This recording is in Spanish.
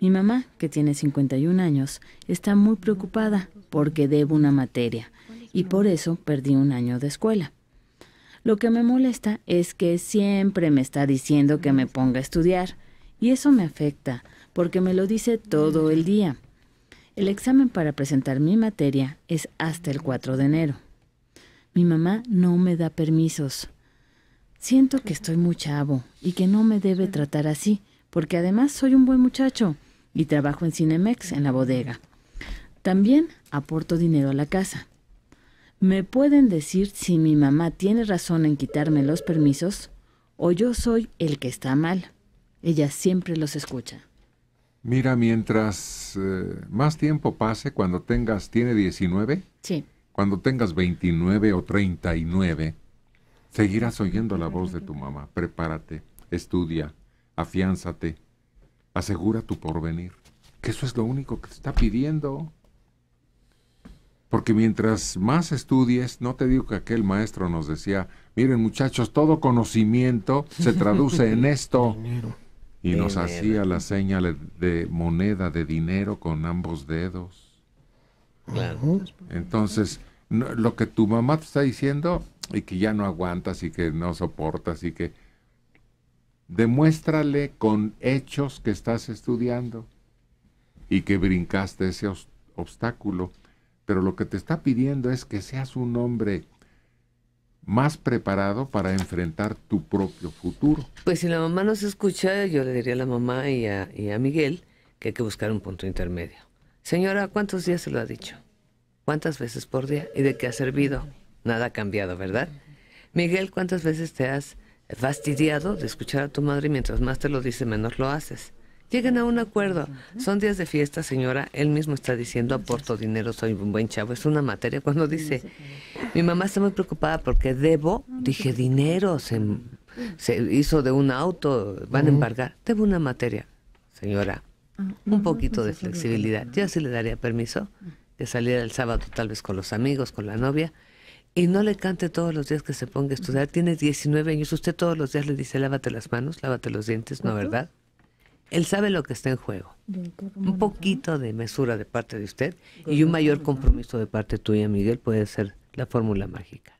Mi mamá, que tiene 51 años, está muy preocupada porque debo una materia y por eso perdí un año de escuela. Lo que me molesta es que siempre me está diciendo que me ponga a estudiar y eso me afecta porque me lo dice todo el día. El examen para presentar mi materia es hasta el 4 de enero. Mi mamá no me da permisos. Siento que estoy muy chavo y que no me debe tratar así, porque además soy un buen muchacho y trabajo en Cinemex, en la bodega. También aporto dinero a la casa. ¿Me pueden decir si mi mamá tiene razón en quitarme los permisos o yo soy el que está mal? Ella siempre los escucha. Mira, mientras eh, más tiempo pase, cuando tengas, tiene 19. Sí. Cuando tengas 29 o 39, seguirás oyendo la voz de tu mamá. Prepárate, estudia, afiánzate, asegura tu porvenir. Que eso es lo único que te está pidiendo. Porque mientras más estudies, no te digo que aquel maestro nos decía, miren muchachos, todo conocimiento se traduce en esto. Y nos hacía la señal de moneda de dinero con ambos dedos. Entonces, lo que tu mamá te está diciendo y que ya no aguantas y que no soportas y que Demuéstrale con hechos que estás estudiando y que brincaste ese obstáculo. Pero lo que te está pidiendo es que seas un hombre más preparado para enfrentar tu propio futuro. Pues si la mamá nos escucha, yo le diría a la mamá y a, Miguel que hay que buscar un punto intermedio. Señora, ¿cuántos días se lo ha dicho? ¿Cuántas veces por día? ¿Y de qué ha servido? Nada ha cambiado, ¿verdad? Miguel, ¿cuántas veces te has fastidiado de escuchar a tu madre y mientras más te lo dice, menos lo haces. Llegan a un acuerdo. Son días de fiesta, señora. Él mismo está diciendo, aporto dinero, soy un buen chavo. Es una materia cuando dice, mi mamá está muy preocupada porque debo, dije, dinero, se, hizo de un auto, van a embargar. Debo una materia, señora. Ah, un poquito de flexibilidad. Yo sí le daría permiso de salir el sábado tal vez con los amigos, con la novia y no le cante todos los días que se ponga a estudiar. Tiene 19 años, usted todos los días le dice lávate las manos, lávate los dientes, ¿no, verdad? Él sabe lo que está en juego. Un poquito de mesura de parte de usted y un mayor compromiso de parte tuya, Miguel, puede ser la fórmula mágica.